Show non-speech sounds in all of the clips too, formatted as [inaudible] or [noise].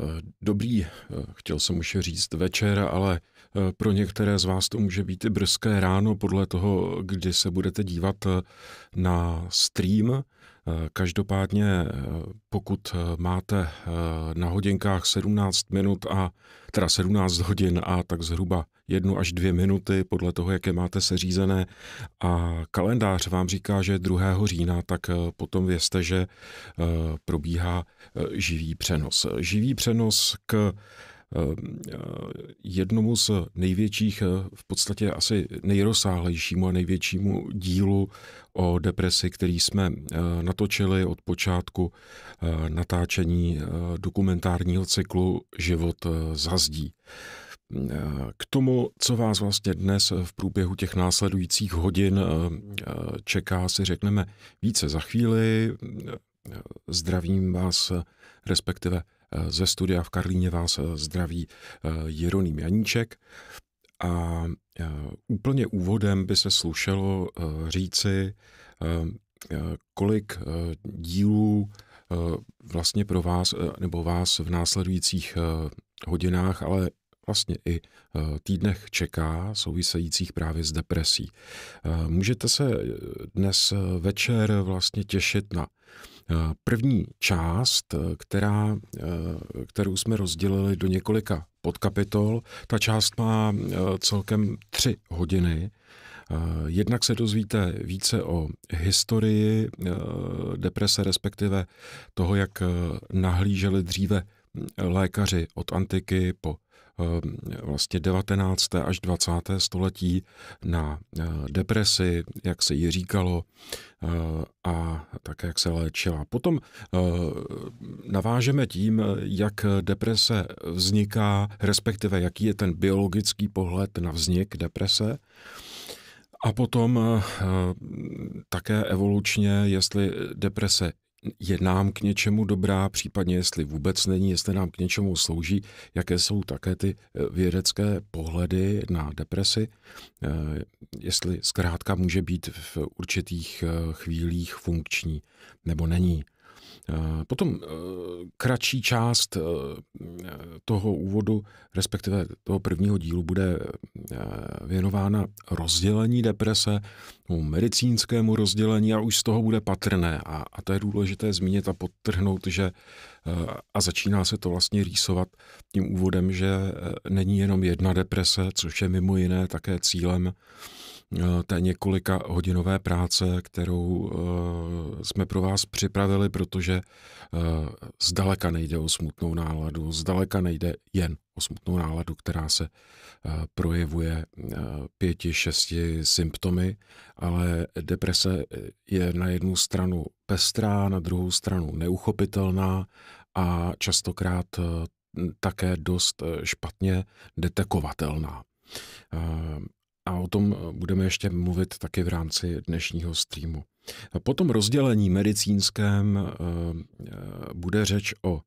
Eh, dobrý, eh, chtěl jsem už říct večer, ale eh, pro některé z vás to může být i brzké ráno podle toho, kdy se budete dívat na stream. Každopádně, pokud máte na hodinkách 17 minut a teda 17 hodin a tak zhruba jednu až dvě minuty podle toho, jaké máte seřízené. A kalendář vám říká, že 2. října, tak eh, potom vězte, že eh, probíhá eh, živý přenos. Živý přenos k jednomu z největších, v podstatě asi nejrozsáhlejšímu a největšímu dílu o depresi, který jsme natočili od počátku natáčení dokumentárního cyklu Život za zdí. K tomu, co vás vlastně dnes v průběhu těch následujících hodin eh, eh, čeká, si řekneme více za chvíli. Eh, zdravím vás, respektive ze studia v Karlíně vás zdraví Jeroným Janíček. A úplně úvodem by se slušelo říci, kolik dílů vlastně pro vás nebo vás v následujících hodinách, ale vlastně i eh, týdnech čeká, souvisejících právě s depresí. Eh, můžete se eh, dnes večer vlastně těšit na první část, která, kterou jsme rozdělili do několika podkapitol. Ta část má celkem tři hodiny. Jednak se dozvíte více o historii deprese, respektive toho, jak nahlíželi dříve hm, lékaři od antiky po Ehm, vlastně 19. až 20. století na eh, depresi, jak se ji říkalo, eh, a také jak se léčila. Potom eh, navážeme tím, jak deprese vzniká, respektive jaký je ten biologický pohled na vznik deprese. A potom také evolučně, jestli deprese je nám k něčemu dobrá, případně jestli vůbec není, jestli nám k něčemu slouží, jaké jsou také ty eh, vědecké pohledy na depresi, eh, jestli zkrátka může být v určitých eh, chvílích funkční nebo není. Eh, potom eh, kratší část eh, toho úvodu, respektive toho prvního dílu, bude věnována rozdělení deprese, medicínskému rozdělení a už z toho bude patrné. A, a to je důležité zmínit a podtrhnout, že a začíná se to vlastně rýsovat tím úvodem, že není jenom jedna deprese, což je mimo jiné také cílem Eh, té několika hodinové práce, kterou eh, jsme pro vás připravili, protože eh, zdaleka nejde o smutnou náladu, zdaleka nejde jen o smutnou náladu, která se projevuje pěti, šesti symptomy, ale deprese je na jednu stranu pestrá, na druhou stranu neuchopitelná a častokrát také dost špatně detekovatelná a o tom eh, budeme ještě mluvit taky v rámci dnešního streamu. Po tom rozdělení medicínském eh, eh, bude řeč o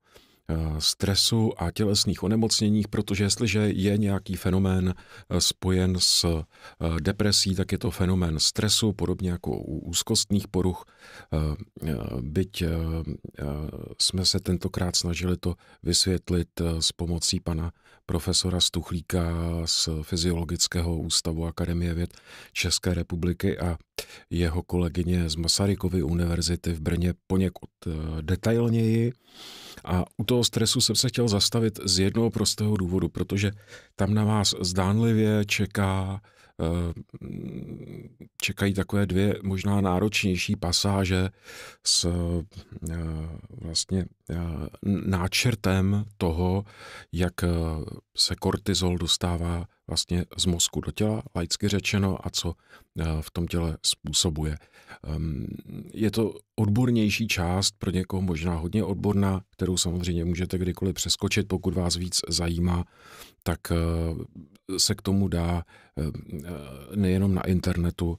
stresu a tělesných onemocněních, protože jestliže je nějaký fenomén spojen s depresí, tak je to fenomén stresu, podobně jako u úzkostných poruch. Byť jsme se tentokrát snažili to vysvětlit s pomocí pana profesora Stuchlíka z Fyziologického ústavu Akademie věd České republiky a jeho kolegyně z Masarykovy univerzity v Brně poněkud eh, detailněji. A u toho stresu jsem se chtěl zastavit z jednoho prostého důvodu, protože tam na vás zdánlivě čeká Eh, čekají takové dvě možná náročnější pasáže s eh, vlastně eh, náčrtem toho, jak se kortizol dostává vlastně z mozku do těla, laicky řečeno, a co eh, v tom těle způsobuje. Ehm, je to odbornější část, pro někoho možná hodně odborná, kterou samozřejmě můžete kdykoliv přeskočit, pokud vás víc zajímá, tak eh, se k tomu dá eh, nejenom na internetu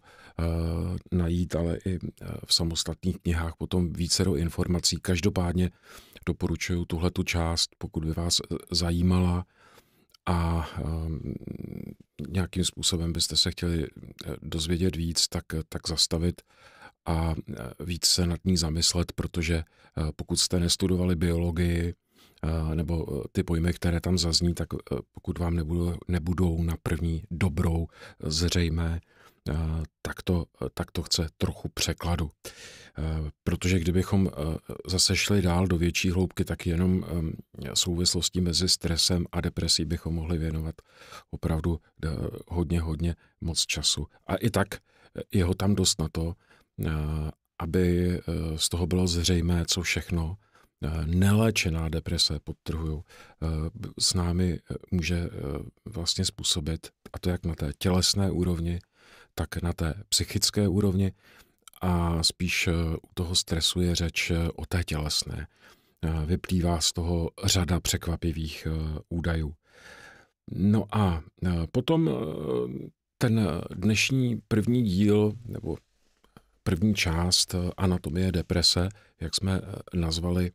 najít, ale i v samostatných knihách potom vícero informací. Každopádně doporučuju tuhletu část, pokud by vás zajímala, a ehm, nějakým způsobem byste se chtěli eh, dozvědět víc, tak, eh, tak zastavit a eh, víc se nad ní zamyslet, protože pokud jste nestudovali biologii nebo ty pojmy, které tam zazní, tak pokud vám nebudou, nebudou na první dobrou zřejmé, Eh, tak to, eh, tak to chce trochu překladu. Eh, protože kdybychom zase šli dál do větší hloubky, tak jenom souvislosti mezi stresem a depresí bychom mohli věnovat opravdu hodně, hodně moc času. A i tak je ho tam dost na to, aby z toho bylo zřejmé, co všechno neléčená deprese, podtrhuju, s námi může vlastně způsobit, a to jak na té tělesné úrovni, tak na té psychické úrovni a spíš eh, u toho stresu je řeč eh, o té tělesné. Eh, vyplývá z toho řada překvapivých údajů. No a potom ten dnešní první díl, nebo první část Anatomie deprese, jak jsme nazvali,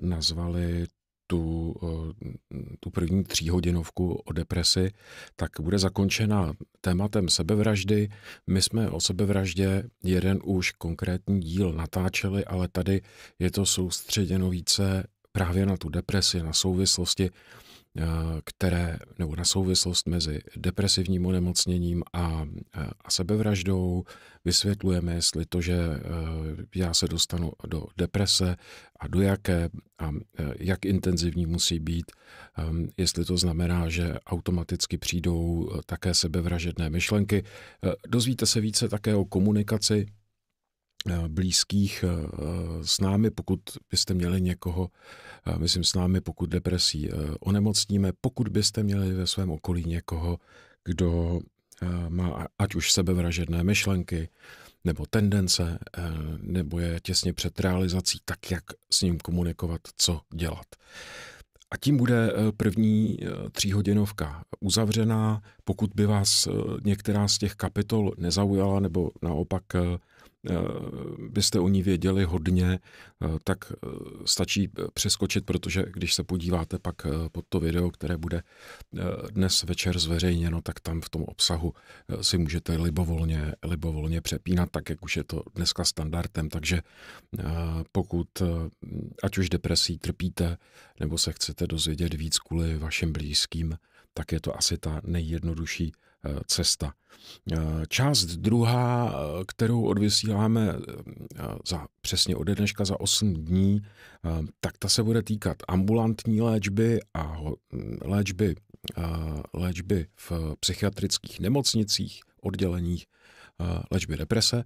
nazvali tu, eh, tu první tříhodinovku o depresi, tak bude zakončena tématem sebevraždy. My jsme o sebevraždě jeden už konkrétní díl natáčeli, ale tady je to soustředěno více právě na tu depresi, na souvislosti Eh, které, nebo na souvislost mezi depresivním onemocněním a, eh, a sebevraždou. Vysvětlujeme, jestli to, že eh, já se dostanu do deprese a do jaké a jak intenzivní musí být, ehm, jestli to znamená, že automaticky přijdou také sebevražedné myšlenky. Dozvíte se více také o komunikaci Eh, blízkých eh, eh, s námi, pokud byste měli někoho, myslím s námi, pokud depresí onemocníme, pokud byste měli ve svém okolí někoho, kdo má ať už sebevražedné myšlenky, nebo tendence, nebo je těsně před realizací, tak jak s ním komunikovat, co dělat. A tím bude první tříhodinovka uzavřená. Pokud by vás některá z těch kapitol nezaujala, nebo naopak Eh, byste o ní věděli hodně, eh, tak eh, stačí přeskočit, protože když se podíváte pak pod to video, které bude dnes večer zveřejněno, tak tam v tom obsahu si můžete libovolně, libovolně přepínat, tak jak už je to dneska standardem. Takže pokud ať už depresí trpíte, nebo se chcete dozvědět víc kvůli vašim blízkým, tak je to asi ta nejjednodušší Eh, cesta. Eh, část druhá, eh, kterou odvysíláme za, přesně ode dneška za 8 dní, tak ta se bude týkat ambulantní léčby a mm, léčby, léčby v psychiatrických nemocnicích, odděleních, léčby deprese,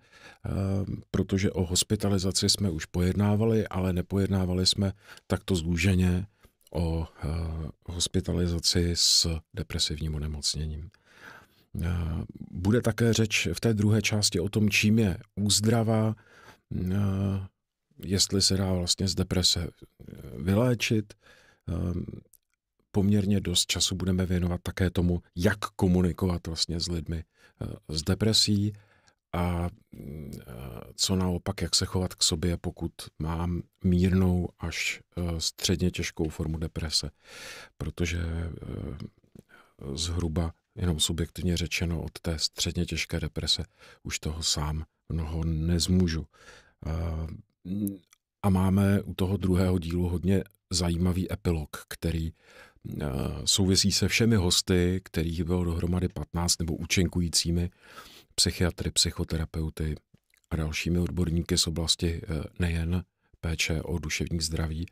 protože o hospitalizaci jsme už pojednávali, ale nepojednávali jsme takto zlůženě o hospitalizaci s depresivním onemocněním. Eh, bude také řeč v té druhé části o tom, čím je úzdrava, eh, jestli se dá vlastně z deprese eh, vyléčit. Poměrně dost času budeme věnovat také tomu, jak komunikovat vlastně s lidmi s depresí a co naopak, jak se chovat k sobě, pokud mám mírnou až středně těžkou formu deprese. Protože zhruba jenom subjektivně řečeno od té středně těžké deprese už toho sám mnoho nezmůžu. A máme u toho druhého dílu hodně zajímavý epilog, který souvisí se všemi hosty, kterých bylo dohromady 15 nebo účinkujícími psychiatry, psychoterapeuty a dalšími odborníky z oblasti e, nejen péče o duševní zdraví,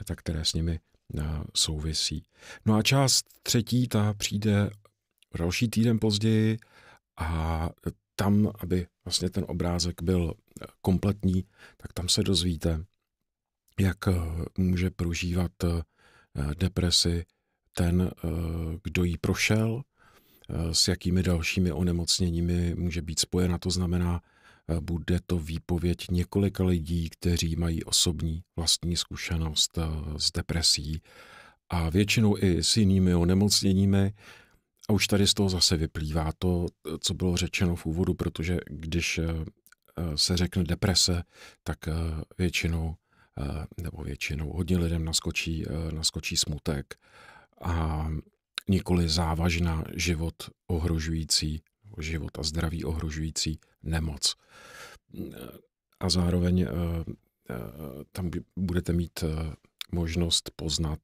e, tak které s nimi e, souvisí. No a část třetí, ta přijde další týden později a tam, aby vlastně ten obrázek byl eh, kompletní, tak tam se dozvíte, jak eh, může prožívat eh, depresi ten, kdo ji prošel, s jakými dalšími onemocněními může být spojena. To znamená, bude to výpověď několika lidí, kteří mají osobní vlastní zkušenost s depresí a většinou i s jinými onemocněními. A už tady z toho zase vyplývá to, co bylo řečeno v úvodu, protože když eh, eh, se řekne deprese, tak eh, většinou nebo většinou hodně lidem naskočí, naskočí smutek a nikoli závažná život ohrožující, život a zdraví ohrožující nemoc. A zároveň tam budete mít možnost poznat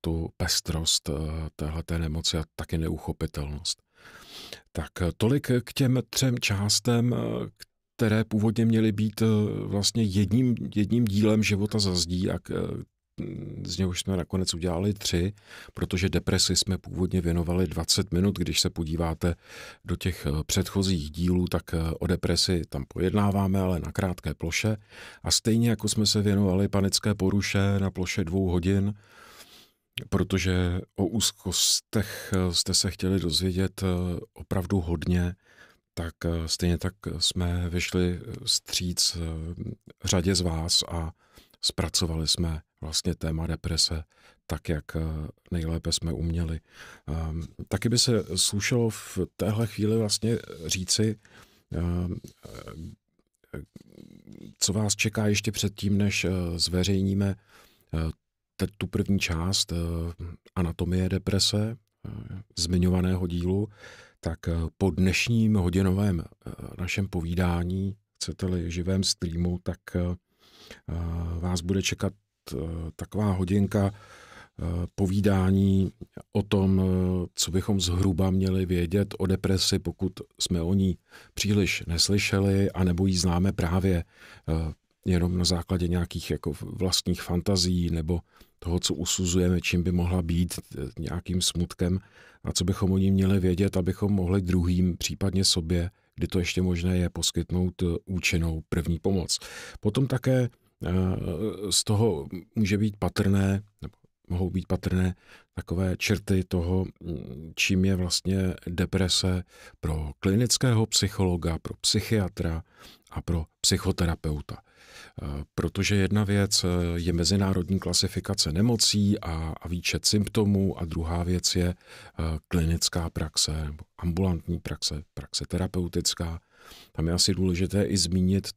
tu pestrost eh, téhleté nemoci a taky neuchopitelnost. Tak eh, tolik k těm třem částem, eh, které původně měly být vlastně jedním, jedním dílem života za zdí a z něhož jsme nakonec udělali tři, protože depresi jsme původně věnovali 20 minut. Když se podíváte do těch předchozích dílů, tak o depresi tam pojednáváme, ale na krátké ploše. A stejně jako jsme se věnovali panické poruše na ploše dvou hodin, protože o úzkostech eh, jste se chtěli dozvědět eh, opravdu hodně, tak eh, stejně tak jsme vyšli stříc řadě z vás a zpracovali jsme vlastně téma deprese tak, jak nejlépe jsme uměli. Ehm, taky by se slušelo v téhle chvíli vlastně říci, ehm, co vás čeká ještě předtím, než zveřejníme tu první část eh, Anatomie deprese, eh, zmiňovaného dílu, tak eh, po dnešním hodinovém našem povídání, chcete-li živém streamu, tak vás bude čekat taková hodinka povídání o tom, co bychom zhruba měli vědět o depresi, pokud jsme o ní příliš neslyšeli, anebo ji známe právě jenom na základě nějakých jako vlastních fantazí nebo toho, co usuzujeme, čím by mohla být, eh, nějakým smutkem a co bychom o ní měli vědět, abychom mohli druhým, případně sobě, kdy to ještě možné je, poskytnout eh, účinnou první pomoc. Potom také eh, z toho může být patrné, nebo mohou být patrné takové čerty toho, mm, čím je vlastně deprese pro klinického psychologa, pro psychiatra a pro psychoterapeuta. Eh, protože jedna věc eh, je mezinárodní klasifikace nemocí a, výčet symptomů a druhá věc je eh, klinická praxe ambulantní praxe, praxe terapeutická. Tam je asi důležité i zmínit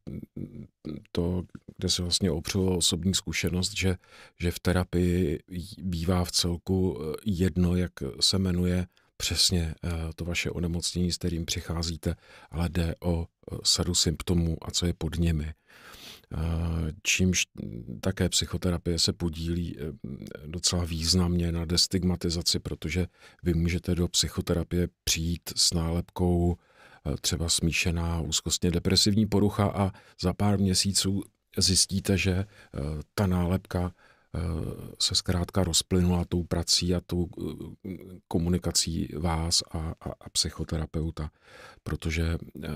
to, kde se vlastně opřelo osobní zkušenost, že, že v terapii bývá v celku jedno, jak se jmenuje přesně to vaše onemocnění, s kterým přicházíte, ale jde o sadu symptomů a co je pod nimi čímž také psychoterapie se podílí eh, docela významně na destigmatizaci, protože vy můžete do psychoterapie přijít s nálepkou eh, třeba smíšená úzkostně depresivní porucha a za pár měsíců zjistíte, že eh, ta nálepka Eh, se zkrátka rozplynula tou prací a tou eh, komunikací vás a, a, a psychoterapeuta, protože eh,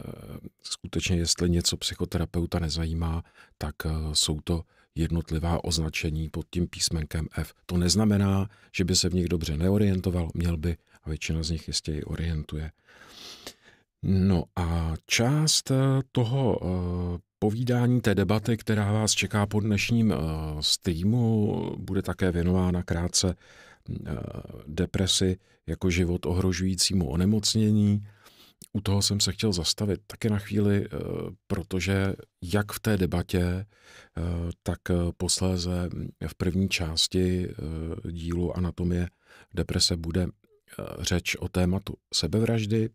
skutečně, jestli něco psychoterapeuta nezajímá, tak jsou to jednotlivá označení pod tím písmenkem F. To neznamená, že by se v nich dobře neorientoval, měl by a většina z nich jistě i orientuje. No a část toho Povídání té debaty, která vás čeká po dnešním eh, streamu, bude také věnována krátce eh, depresi jako život ohrožujícímu onemocnění. U toho jsem se chtěl zastavit také na chvíli, eh, protože jak v té debatě, tak posléze v první části dílu Anatomie deprese bude řeč o tématu sebevraždy.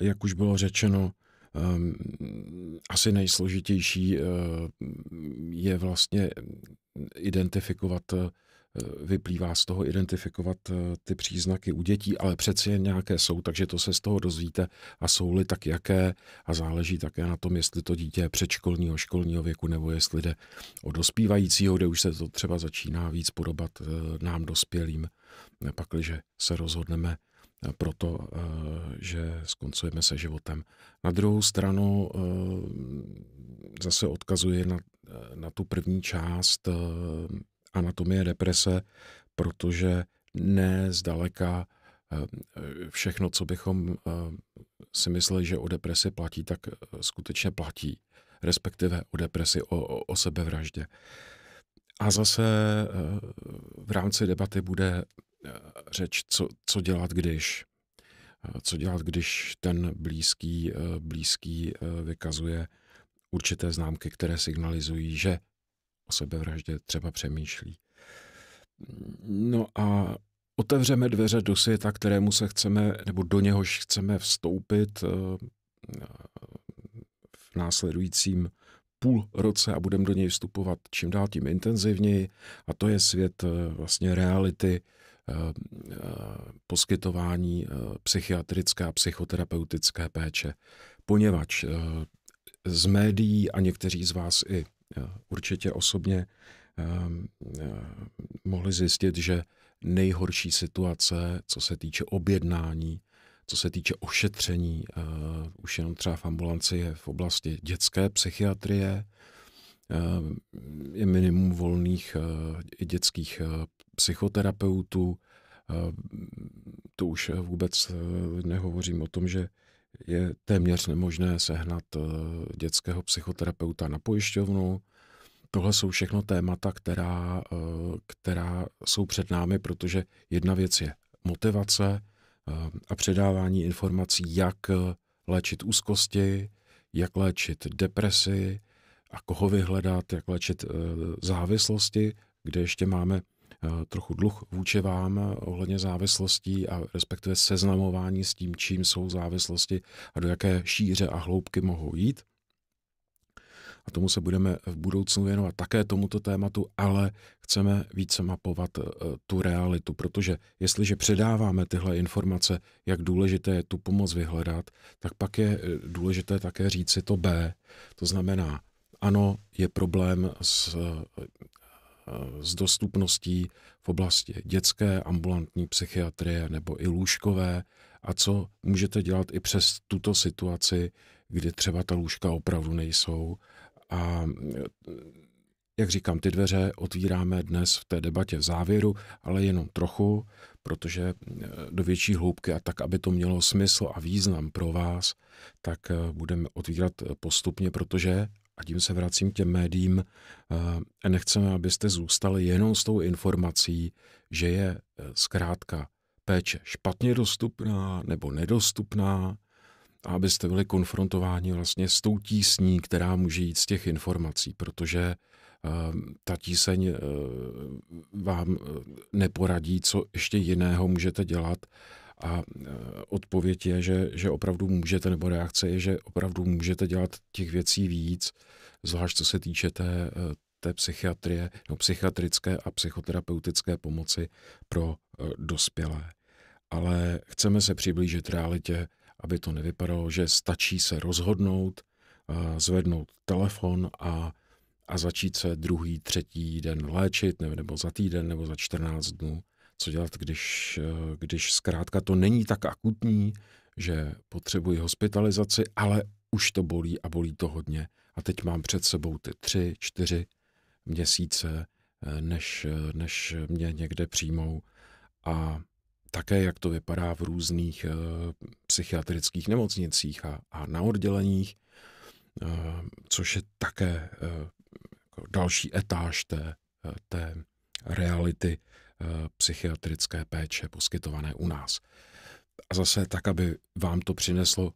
Jak už bylo řečeno, Ehm, asi nejsložitější eh, je vlastně identifikovat, eh, vyplývá z toho identifikovat eh, ty příznaky u dětí, ale přeci jen nějaké jsou, takže to se z toho dozvíte a jsou-li tak jaké a záleží také na tom, jestli to dítě je předškolního, školního věku nebo jestli jde o dospívajícího, kde už se to třeba začíná víc podobat nám dospělým, pakliže se rozhodneme proto, eh, že skoncujeme se životem. Na druhou stranu eh, zase odkazuje na, eh, na tu první část anatomie deprese, protože ne zdaleka všechno, co bychom si mysleli, že o depresi platí, tak skutečně platí, respektive o depresi, o, o sebevraždě. A zase v rámci debaty bude Eh, řeč, co, co dělat když. Eh, co dělat, když ten blízký, eh, blízký vykazuje určité známky, které signalizují, že o sebevraždě třeba přemýšlí. No a otevřeme dveře do světa, kterému se chceme, nebo do něhož chceme vstoupit v následujícím půl roce a budeme do něj vstupovat čím dál tím intenzivněji. A to je svět vlastně reality, poskytování eh, psychiatrické a psychoterapeutické péče, poněvadž eh, z médií a někteří z vás i eh, určitě osobně mohli zjistit, že nejhorší situace, co se týče objednání, co se týče ošetření, už jenom třeba v ambulanci je v oblasti dětské psychiatrie, je minimum volných dětských psychoterapeutů. Eh, to už eh, vůbec eh, nehovořím o tom, že je téměř nemožné sehnat dětského psychoterapeuta na pojišťovnu. Tohle jsou všechno témata, která, která jsou před námi, protože jedna věc je motivace a předávání informací, jak léčit úzkosti, jak léčit depresi a koho vyhledat, jak léčit závislosti, kde ještě máme Eh, trochu dluh vůči vám eh, ohledně závislostí a respektive seznamování s tím, čím jsou závislosti a do jaké šíře a hloubky mohou jít. A tomu se budeme v budoucnu věnovat také tomuto tématu, ale chceme více mapovat eh, tu realitu, protože jestliže předáváme tyhle informace, jak důležité je tu pomoc vyhledat, tak pak je důležité také říci to B, to znamená ano, je problém s Eh, s dostupností v oblasti dětské ambulantní psychiatrie nebo i lůžkové a co můžete dělat i přes tuto situaci, kdy třeba ta lůžka opravdu nejsou. A eh, jak říkám, ty dveře otvíráme dnes v té debatě v závěru, ale jenom trochu, protože eh, do větší hloubky a tak, aby to mělo smysl a význam pro vás, tak budeme otvírat postupně, protože a tím se vracím k těm médiím, eh, nechceme, abyste zůstali jenom s tou informací, že je eh, zkrátka péče špatně dostupná nebo nedostupná, a abyste byli konfrontováni vlastně s tou tísní, která může jít z těch informací, protože eh, ta tíseň vám neporadí, co ještě jiného můžete dělat, a e, odpověď je, že, že opravdu můžete, nebo reakce je, že opravdu můžete dělat těch věcí víc, zvlášť co se týče té, e, té psychiatrie, no, psychiatrické a psychoterapeutické pomoci pro e, dospělé. Ale chceme se přiblížit realitě, aby to nevypadalo, že stačí se rozhodnout, zvednout telefon a, a začít se druhý, třetí den léčit, nebo za týden, nebo za 14 dnů co dělat, když, eh, když zkrátka to není tak akutní, že potřebuji hospitalizaci, ale už to bolí a bolí to hodně. A teď mám před sebou ty tři, čtyři měsíce, eh, než, eh, než mě někde přijmou. A také, jak to vypadá v různých psychiatrických nemocnicích a, a na odděleních, což je také jako další etáž té, té reality Eh, psychiatrické péče poskytované u nás. A zase tak, aby vám to přineslo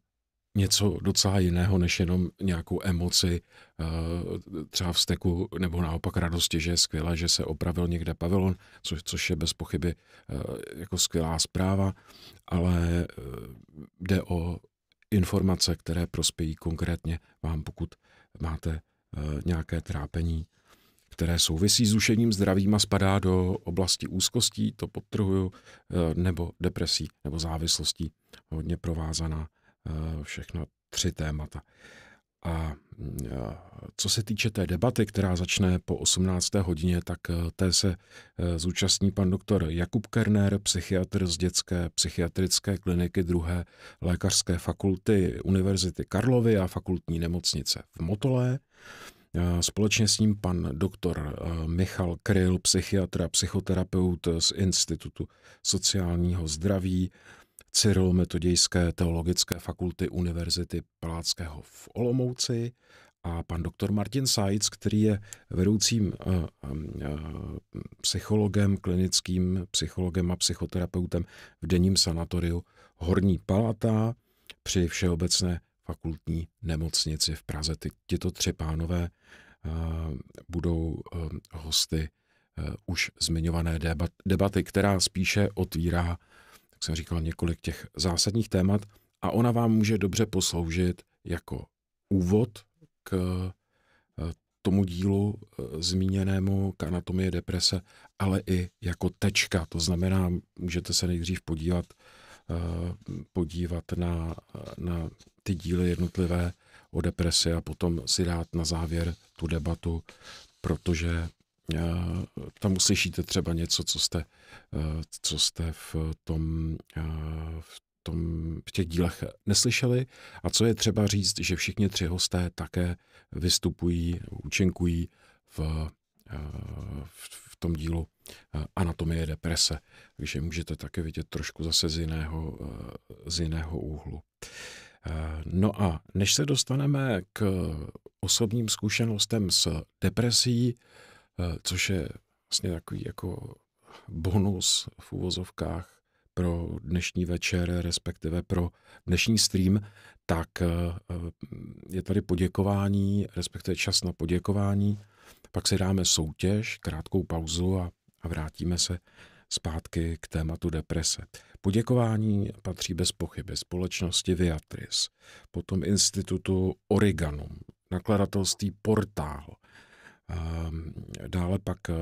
něco docela jiného, než jenom nějakou emoci, eh, třeba vzteku nebo naopak radosti, že je skvělé, že se opravil někde pavilon, což, což je bez pochyby eh, jako skvělá zpráva, ale jde o informace, které prospějí konkrétně vám, pokud máte nějaké trápení které souvisí s duševním zdravím a spadá do oblasti úzkostí, to podtrhuju, eh, nebo depresí, nebo závislostí. Hodně provázaná eh, všechna tři témata. A eh, co se týče té debaty, která začne po 18. hodině, tak té se zúčastní pan doktor Jakub Kerner, psychiatr z dětské psychiatrické kliniky druhé lékařské fakulty Univerzity Karlovy a fakultní nemocnice v Motole. Eh, společně s ním pan doktor eh, Michal Kryl, psychiatra, psychoterapeut z Institutu sociálního zdraví, Cyril Metodějské teologické fakulty Univerzity Paláckého v Olomouci a pan doktor Martin Sajc, který je vedoucím eh, psychologem, klinickým psychologem a psychoterapeutem v denním sanatoriu Horní Palata při Všeobecné fakultní nemocnici v Praze. Ty, tyto tři pánové eh, budou eh, hosty eh, už zmiňované debaty, která spíše otvírá, jak jsem říkal, několik těch zásadních témat a ona vám může dobře posloužit jako úvod k tomu dílu zmíněnému k anatomie deprese, ale i jako tečka. To znamená, můžete se nejdřív podívat, podívat na, na ty díly jednotlivé o depresi a potom si dát na závěr tu debatu, protože eh, tam uslyšíte třeba něco, co jste, eh, co jste v tom, eh, v tom, v těch dílech neslyšeli. A co je třeba říct, že všichni tři hosté také vystupují, účinkují v, v tom dílu Anatomie deprese. Takže můžete také vidět trošku zase z jiného, z jiného úhlu. Eh, no a než se dostaneme k osobním zkušenostem s depresí, eh, což je vlastně takový jako bonus v úvozovkách pro dnešní večer, respektive pro dnešní stream, tak eh, je tady poděkování, respektive čas na poděkování. Pak si dáme soutěž, krátkou pauzu a, vrátíme se zpátky k tématu deprese. Poděkování patří bez pochyby společnosti Viatris, potom institutu Origanum, nakladatelství Portál, ehm, dále pak eh,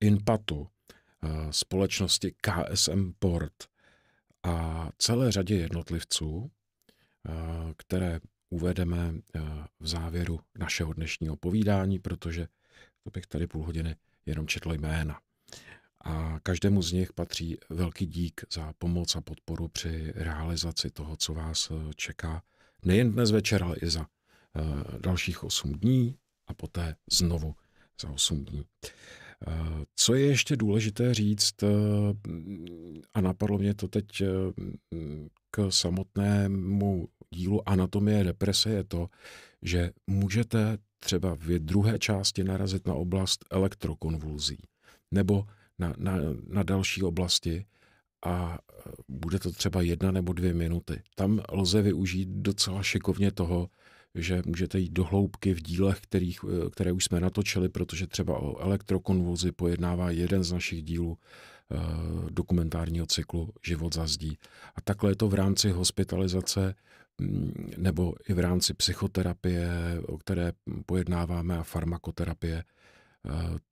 Inpatu, eh, společnosti KSM Port a celé řadě jednotlivců, eh, které uvedeme v závěru našeho dnešního povídání, protože to bych tady půl hodiny jenom četl jména a každému z nich patří velký dík za pomoc a podporu při realizaci toho, co vás eh, čeká nejen dnes večer, ale i za eh, dalších 8 dní a poté znovu za 8 dní. Eh, co je ještě důležité říct, a napadlo mě to teď k samotnému dílu Anatomie deprese, je to, že můžete třeba v druhé části narazit na oblast elektrokonvulzí nebo na, na, na další oblasti a e, bude to třeba jedna nebo dvě minuty. Tam lze využít docela šikovně toho, že můžete jít do hloubky v dílech, kterých, e, které už jsme natočili, protože třeba o elektrokonvulzi pojednává jeden z našich dílů e, dokumentárního cyklu Život za zdí. A takhle je to v rámci hospitalizace mm, nebo i v rámci psychoterapie, o které pojednáváme, a farmakoterapie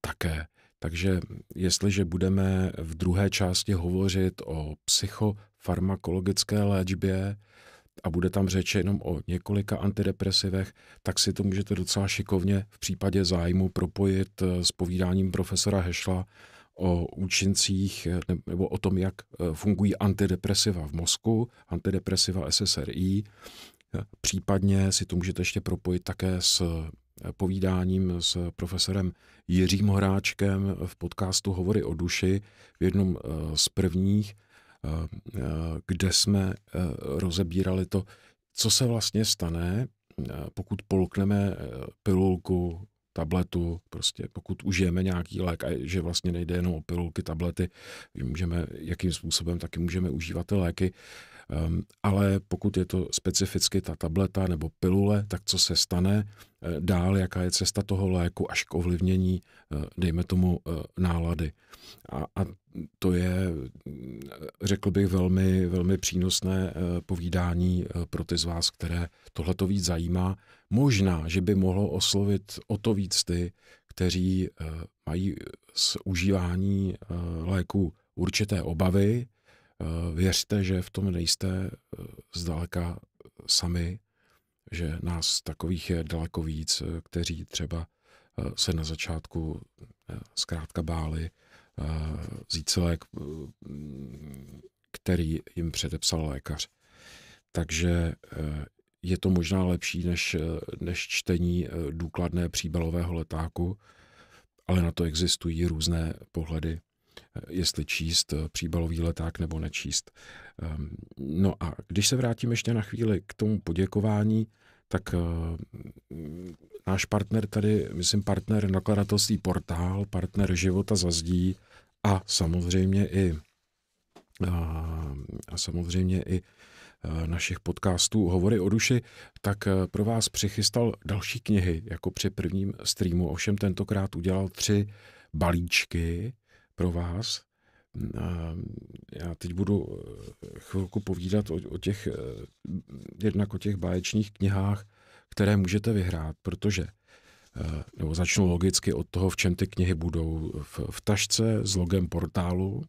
také. Takže jestliže budeme v druhé části hovořit o psychofarmakologické léčbě a bude tam řeč jenom o několika antidepresivech, tak si to můžete docela šikovně v případě zájmu propojit eh, s povídáním profesora Hešla o účincích eh, nebo o tom, jak eh, fungují antidepresiva v mozku, antidepresiva SSRI, Případně si to můžete ještě propojit také s povídáním s profesorem Jiřím Horáčkem v podcastu Hovory o duši, v jednom eh, z prvních, eh, eh, kde jsme rozebírali to, co se vlastně stane, pokud polkneme pilulku, tabletu, prostě pokud užijeme nějaký lék, a že vlastně nejde jenom o pilulky, tablety, můžeme, jakým způsobem taky můžeme užívat ty léky, Ehm, ale pokud je to specificky ta tableta nebo pilule, tak co se stane eh, dál, jaká je cesta toho léku až k ovlivnění, eh, dejme tomu, eh, nálady. A, a to je, řekl bych, velmi, velmi přínosné povídání pro ty z vás, které tohle to víc zajímá. Možná, že by mohlo oslovit o to víc ty, kteří mají z užívání léku určité obavy, Eh, věřte, že v tom nejste eh, zdaleka eh, sami, že nás takových je daleko víc, kteří třeba se na začátku zkrátka báli vzít lék, který jim předepsal lékař. Takže je to možná lepší než, než čtení důkladné příbalového letáku, ale na to existují různé pohledy jestli číst eh, příbalový leták nebo nečíst. Ehm, no a když se vrátím ještě na chvíli k tomu poděkování, tak eh, náš partner tady, myslím, partner nakladatelství Portál, partner života zazdí a samozřejmě i eh, a samozřejmě i našich podcastů Hovory o duši, tak pro vás přichystal další knihy, jako při prvním streamu. Ovšem tentokrát udělal tři balíčky, pro vás. já teď budu eh, chvilku povídat o, o těch, eh, jednak o těch báječných knihách, které můžete vyhrát, protože eh, nebo začnu logicky od toho, v čem ty knihy budou. V, v tašce s logem portálu,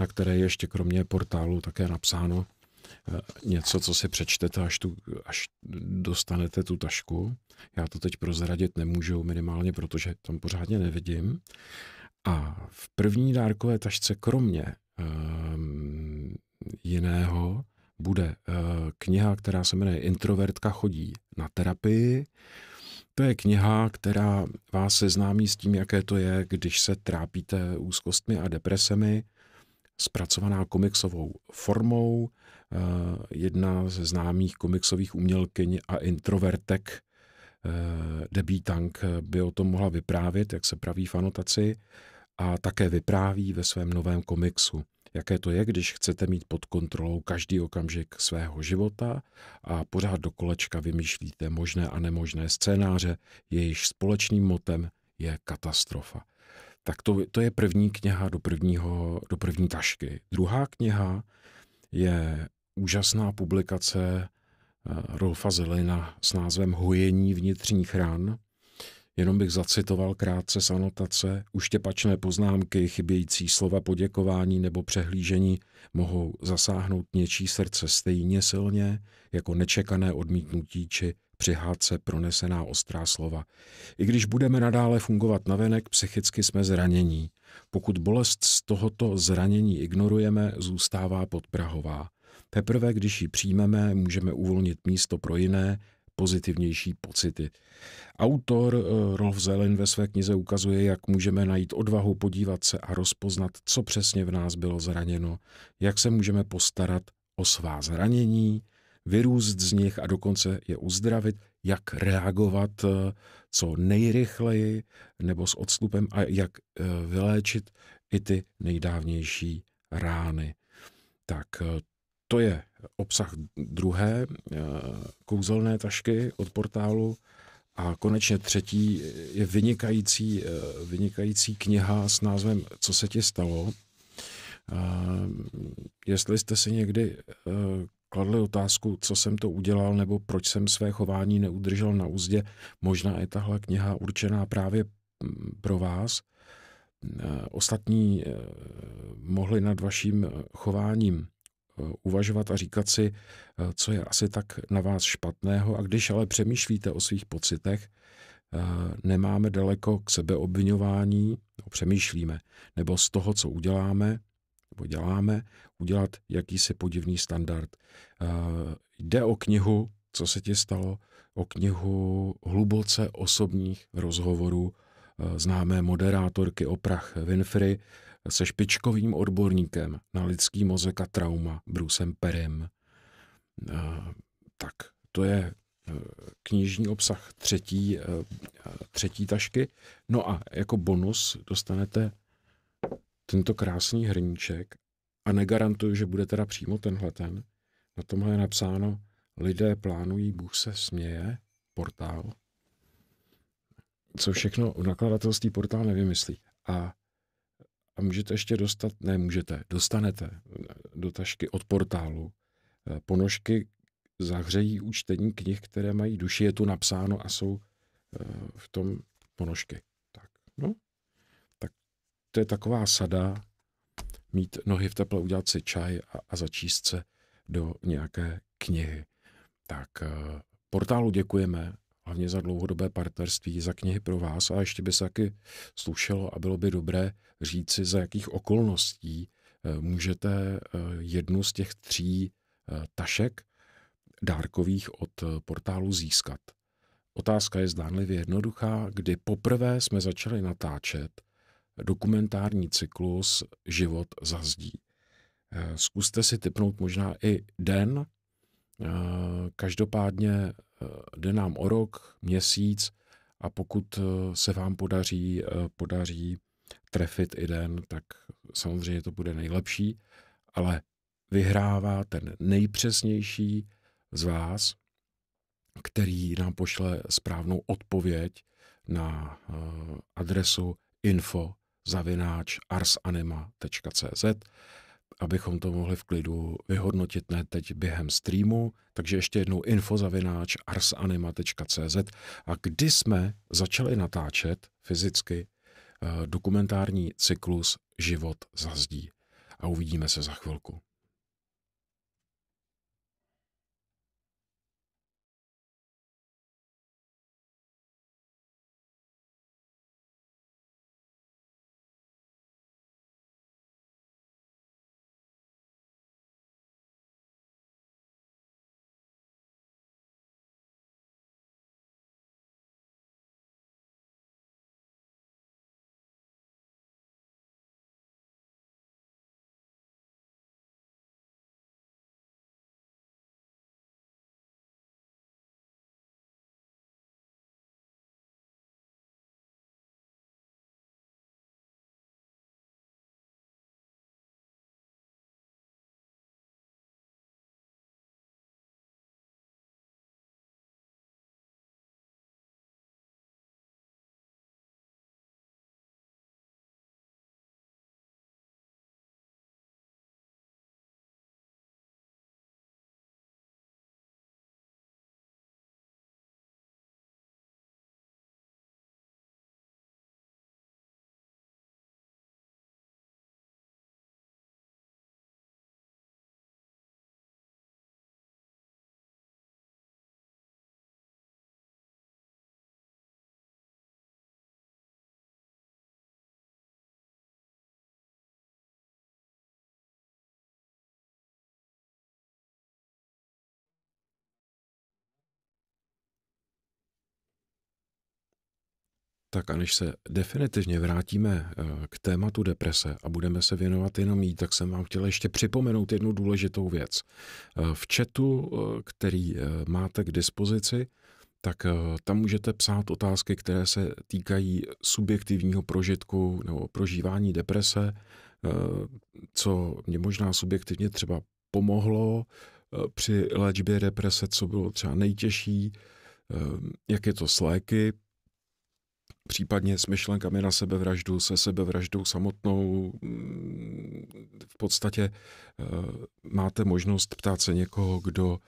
na které je ještě kromě portálu také napsáno něco, co si přečtete, až, tu, až dostanete tu tašku. Já to teď prozradit nemůžu minimálně, protože tam pořádně nevidím. A v první dárkové tašce, kromě um, jiného, bude uh, kniha, která se jmenuje Introvertka chodí na terapii. To je kniha, která vás seznámí s tím, jaké to je, když se trápíte úzkostmi a depresemi, zpracovaná komiksovou formou. Uh, jedna ze známých komiksových umělkyň a introvertek uh, Debbie Tank by o tom mohla vyprávět, jak se praví v anotaci. Uh, a také vypráví ve svém novém komiksu, jaké to je, když chcete mít pod kontrolou každý okamžik svého života a pořád do kolečka vymýšlíte možné a nemožné scénáře, jejichž společným motem je katastrofa. Tak to, to je první kniha do, prvního, do první tašky. Druhá kniha je úžasná publikace eh, Rolfa Zelina s názvem Hojení vnitřních ran, Jenom bych zacitoval krátce z anotace, uštěpačné poznámky, chybějící slova poděkování nebo přehlížení mohou zasáhnout něčí srdce stejně silně jako nečekané odmítnutí či přihádce pronesená ostrá slova. I když budeme nadále fungovat navenek, psychicky jsme zranění. Pokud bolest z tohoto zranění ignorujeme, zůstává podprahová. Teprve, když ji přijmeme, můžeme uvolnit místo pro jiné, pozitivnější pocity. Autor eh, Rolf Zelen ve své knize ukazuje, jak můžeme najít odvahu podívat se a rozpoznat, co přesně v nás bylo zraněno, jak se můžeme postarat o svá zranění, vyrůst z nich a dokonce je uzdravit, jak reagovat eh, co nejrychleji nebo s odstupem a jak eh, vyléčit i ty nejdávnější rány. Tak to je obsah druhé eh, kouzelné tašky od portálu. A konečně třetí je vynikající, eh, vynikající kniha s názvem Co se ti stalo? Jestli jste si někdy eh, kladli otázku, co jsem to udělal nebo proč jsem své chování neudržel na úzdě, možná je tahle kniha určená právě mm, pro vás. Ostatní mohli nad vaším chováním Eh, uvažovat a říkat si, eh, co je asi tak na vás špatného. A když ale přemýšlíte o svých pocitech, eh, nemáme daleko k sebeobvinování, no, přemýšlíme, nebo z toho, co uděláme, nebo děláme, udělat jakýsi podivný standard. Jde o knihu, co se ti stalo, o knihu hluboce osobních rozhovorů známé moderátorky Oprah Winfrey se špičkovým odborníkem na lidský mozek a trauma Brucem Perem. Eh, tak to je eh, knižní obsah třetí, eh, třetí tašky. No a jako bonus dostanete tento krásný hrníček a negarantuju, že bude teda přímo tenhle ten. Na tomhle je napsáno Lidé plánují, Bůh se směje, portál co všechno nakladatelství portál nevymyslí. A, a můžete ještě dostat, ne můžete, dostanete do tašky od portálu eh, ponožky zahřejí účtení knih, které mají duši, je tu napsáno a jsou eh, v tom ponožky. Tak, no. Tak to je taková sada, mít nohy v teple, udělat si čaj a, a začíst se do nějaké knihy. Tak eh, portálu děkujeme hlavně za dlouhodobé partnerství, za knihy pro vás a ještě by se taky slušelo a bylo by dobré říci, za jakých okolností eh, můžete eh, jednu z těch tří eh, tašek dárkových od portálu získat. Otázka je zdánlivě jednoduchá, kdy poprvé jsme začali natáčet dokumentární cyklus Život za zdí. Zkuste si typnout možná i den, Eh, každopádně eh, jde nám o rok, měsíc a pokud eh, se vám podaří, podaří trefit i den, tak samozřejmě to bude nejlepší, ale vyhrává ten nejpřesnější z vás, který nám pošle správnou odpověď na adresu info zavináč arsanima.cz abychom to mohli v klidu vyhodnotit ne teď během streamu. Takže ještě jednou infozavináč arsanima.cz a kdy jsme začali natáčet fyzicky eh, dokumentární cyklus Život za zdí. A uvidíme se za chvilku. Tak a než se definitivně vrátíme eh, k tématu deprese a budeme se věnovat jenom jí, tak jsem vám chtěl ještě připomenout jednu důležitou věc. Eh, v chatu, eh, který máte k dispozici, tak tam můžete psát otázky, které se týkají subjektivního prožitku nebo prožívání deprese, co mě možná subjektivně třeba pomohlo při léčbě deprese, co bylo třeba nejtěžší, jak je to s léky, případně s myšlenkami na sebevraždu, se sebevraždou samotnou. Mm, v podstatě eh, máte možnost ptát se někoho, kdo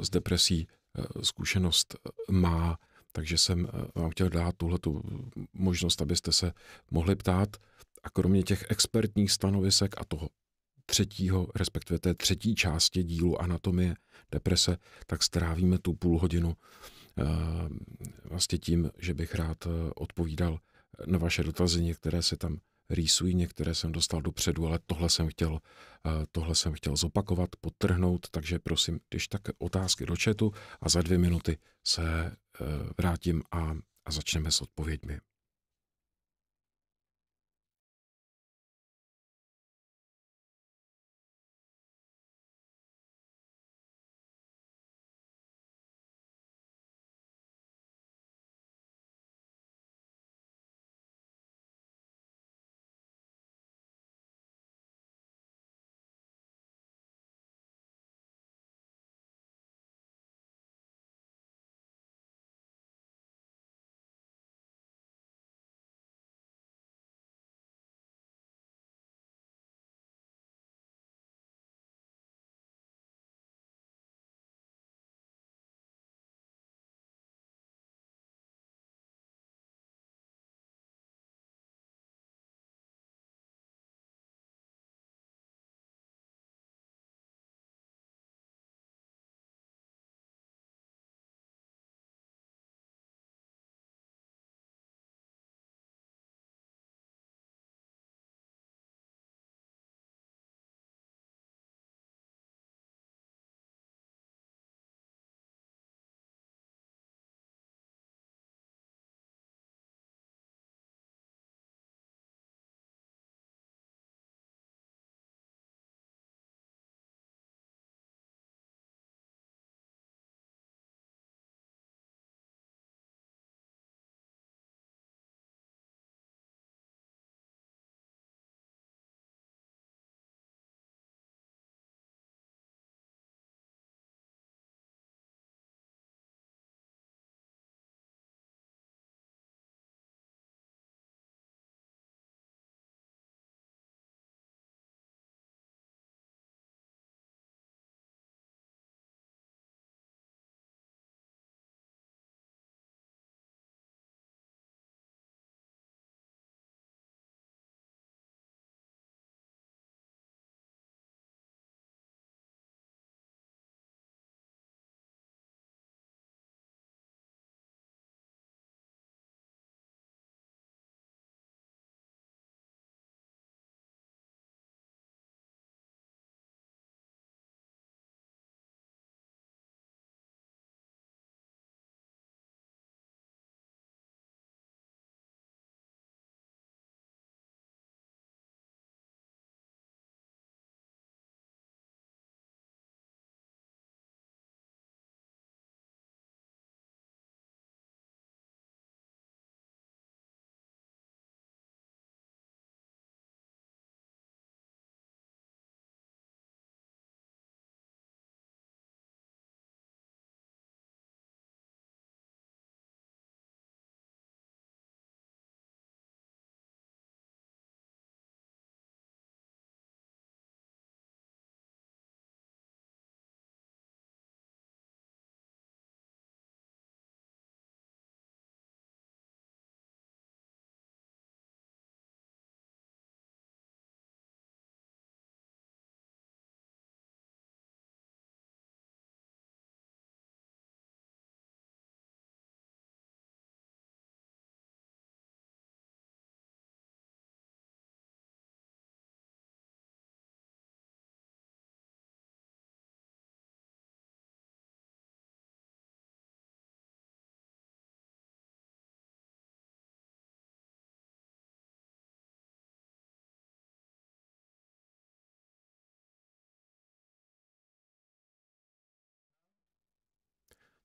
eh, s depresí eh, zkušenost má, takže jsem vám chtěl dát tuhle možnost, abyste se mohli ptát. A kromě těch expertních stanovisek a toho třetího, respektive té třetí části dílu anatomie deprese, tak strávíme tu půl hodinu Eh, vlastně tím, že bych rád eh, odpovídal na vaše dotazy, některé se tam rýsují, některé jsem dostal dopředu, ale tohle jsem chtěl, eh, tohle jsem chtěl zopakovat, potrhnout, takže prosím, když tak otázky do četu a za dvě minuty se vrátím a, a začneme s odpověďmi.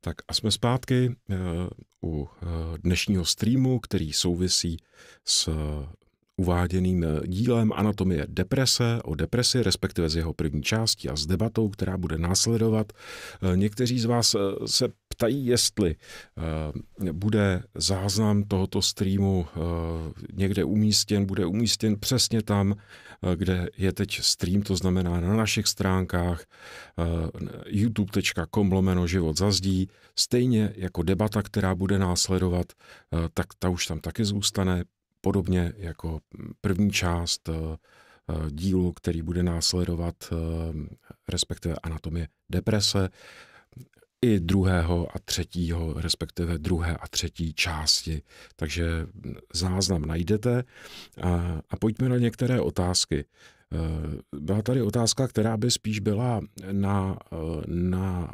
Tak a jsme zpátky eh, u eh, dnešního streamu, který souvisí s uváděným eh, dílem Anatomie deprese o depresi, respektive z jeho první části a s debatou, která bude následovat. Eh, někteří z vás eh, se ptají, jestli bude záznam tohoto streamu někde umístěn, bude umístěn přesně tam, kde je teď stream, to znamená na našich stránkách youtube.com lomeno život zazdí, stejně jako debata, která bude následovat, tak ta už tam taky zůstane. Podobně jako první část eh, eh, dílu, který bude následovat, eh, respektive anatomie deprese, i druhého a třetího, respektive druhé a třetí části. Takže záznam najdete a, a pojďme na některé otázky. Byla tady otázka, která by spíš byla na, na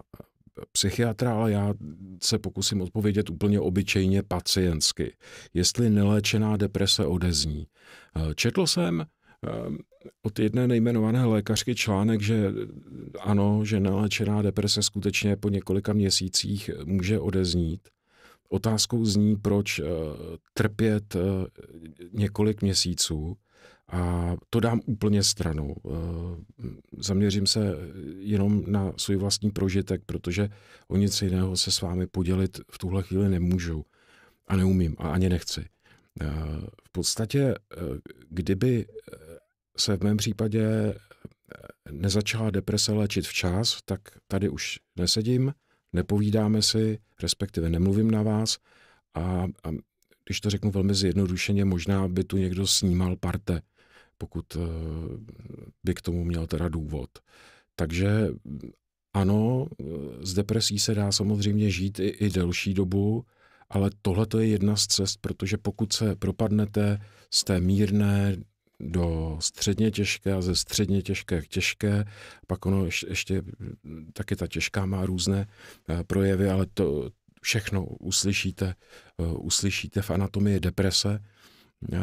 psychiatra, ale já se pokusím odpovědět úplně obyčejně pacientsky. Jestli neléčená deprese odezní. Eh, četl jsem eh, od jedné nejmenované lékařky článek, že eh, ano, že neléčená deprese skutečně po několika měsících může odeznít. Otázkou zní, proč trpět několik měsíců a to dám úplně stranou. Eh, zaměřím se jenom na svůj vlastní prožitek, protože o nic jiného se s vámi podělit v tuhle chvíli nemůžu a neumím a ani nechci. Eh, v podstatě, eh, kdyby se v mém případě nezačala deprese léčit včas, tak tady už nesedím, nepovídáme si, respektive nemluvím na vás a, a když to řeknu velmi zjednodušeně, možná by tu někdo snímal parte, pokud eh, by k tomu měl teda důvod. Takže ano, z eh, depresí se dá samozřejmě žít i, i delší dobu, ale tohle to je jedna z cest, protože pokud se propadnete z té mírné do středně těžké a ze středně těžké k těžké, pak ono ještě, ještě taky ta těžká má různé eh, projevy, ale to, všechno uslyšíte, eh, uslyšíte v anatomii deprese, eh,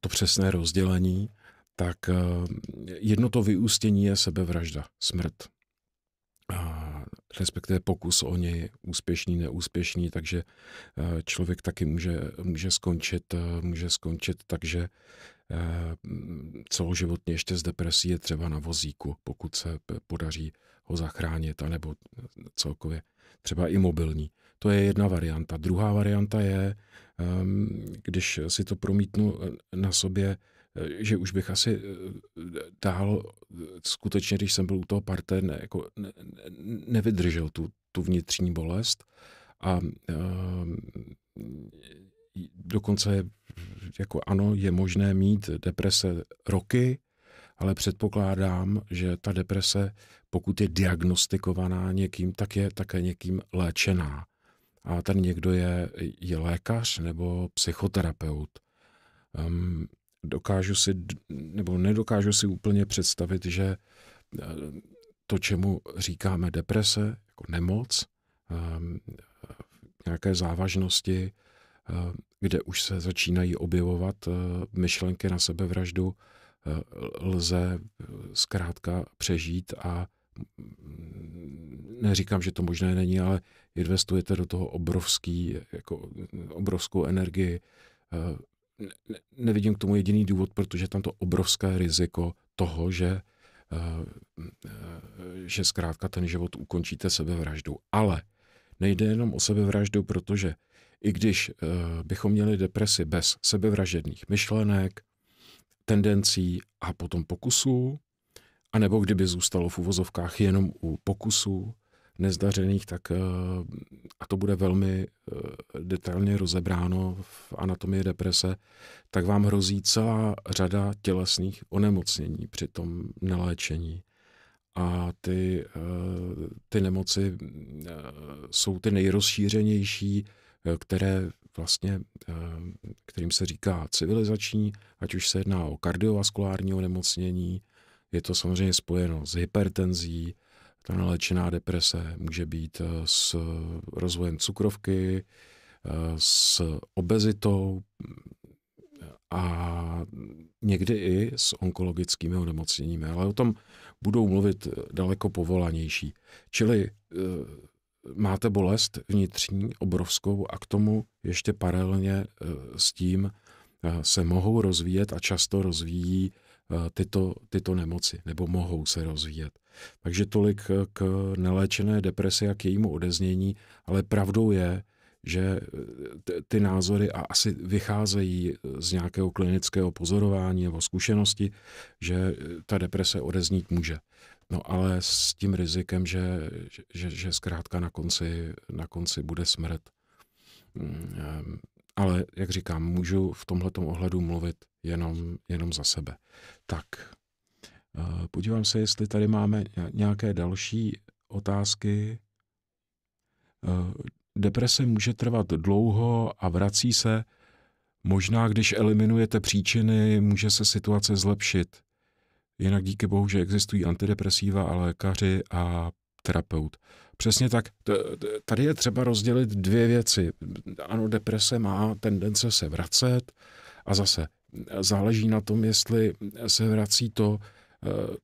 to přesné rozdělení, tak eh, jedno to vyústění je sebevražda, smrt. Respektive pokus o něj, úspěšný, neúspěšný, takže člověk taky může, může skončit, může skončit takže celoživotně ještě z depresí je třeba na vozíku, pokud se podaří ho zachránit, anebo celkově třeba i mobilní. To je jedna varianta. Druhá varianta je, ehm, když si to promítnu eh, na sobě, eh, že už bych asi eh, dál, skutečně, když jsem byl u toho parté, jako ne, jako ne, nevydržel tu, tu vnitřní bolest a ehm, dokonce jako ano, je možné mít deprese roky, ale předpokládám, že ta deprese, pokud je diagnostikovaná někým, tak je také někým léčená a ten někdo je, je lékař nebo psychoterapeut. Um, dokážu si, nebo nedokážu si úplně představit, že eh, to, čemu říkáme deprese, jako nemoc, um, nějaké závažnosti, um, kde už se začínají objevovat uh, myšlenky na sebevraždu, eh, lze zkrátka přežít a mm, neříkám, že to možné není, ale investujete do toho obrovský, jako, obrovskou energii. Eh, ne, nevidím k tomu jediný důvod, protože tam to obrovské riziko toho, že eh, že zkrátka ten život ukončíte sebevraždou. Ale nejde jenom o sebevraždu, protože i když eh, bychom měli depresi bez sebevražedných myšlenek, tendencí a potom pokusů, anebo kdyby zůstalo v uvozovkách jenom u pokusů, nezdařených, tak eh, a to bude velmi eh, detailně rozebráno v anatomii deprese, tak vám hrozí celá řada tělesných onemocnění při tom neléčení. A ty, eh, ty nemoci jsou ty nejrozšířenější, které vlastně, kterým se říká civilizační, ať už se jedná o kardiovaskulární onemocnění, je to samozřejmě spojeno s hypertenzí, ta naléčená deprese může být eh, s rozvojem cukrovky, eh, s obezitou a někdy i s onkologickými onemocněními, ale o tom budou mluvit eh, daleko povolanější. Čili máte bolest vnitřní obrovskou a k tomu ještě paralelně s tím se mohou rozvíjet a často rozvíjí tyto, tyto nemoci, nebo mohou se rozvíjet. Takže tolik eh, k neléčené depresi a k jejímu odeznění, ale pravdou je, že eh, ty názory a asi vycházejí eh, z nějakého klinického pozorování nebo zkušenosti, že ta deprese odeznít může. No ale s tím rizikem, že, že, že zkrátka na konci, na konci bude smrt. Mm, ehm, ale jak říkám, můžu v tomhle ohledu mluvit jenom, jenom za sebe. Tak, Podívám se, jestli tady máme nějaké další otázky. Deprese může trvat dlouho a vrací se. Možná, když eliminujete příčiny, může se situace zlepšit. Jinak díky bohu, že existují antidepresiva a lékaři a terapeut. Přesně tak. Tady je třeba rozdělit dvě věci. Ano, deprese má tendence se vracet a zase záleží na tom, jestli se vrací to, Eh,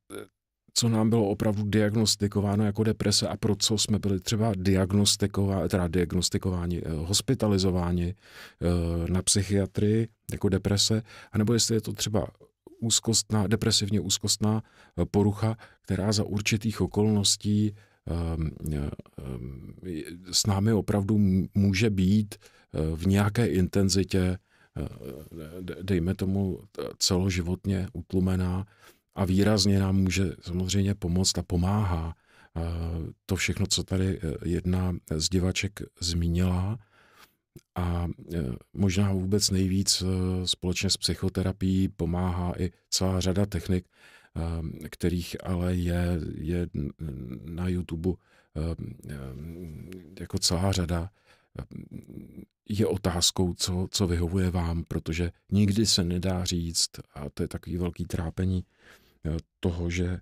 co nám bylo opravdu diagnostikováno jako deprese a pro co jsme byli třeba diagnostikova, teda diagnostikováni, eh, hospitalizováni eh, na psychiatrii jako deprese, anebo jestli je to třeba úzkostná, depresivně úzkostná porucha, která za určitých okolností ehm, ehm, s námi opravdu může být v nějaké intenzitě, dejme tomu celoživotně utlumená, a výrazně nám může samozřejmě pomoct a pomáhá eh, to všechno, co tady eh, jedna z divaček zmínila a eh, možná vůbec nejvíc společně s psychoterapií pomáhá i celá řada technik, kterých ale je, je na YouTube jako celá řada, je otázkou, co, co vyhovuje vám, protože nikdy se nedá říct, a to je takový velký trápení Eh, toho, že eh,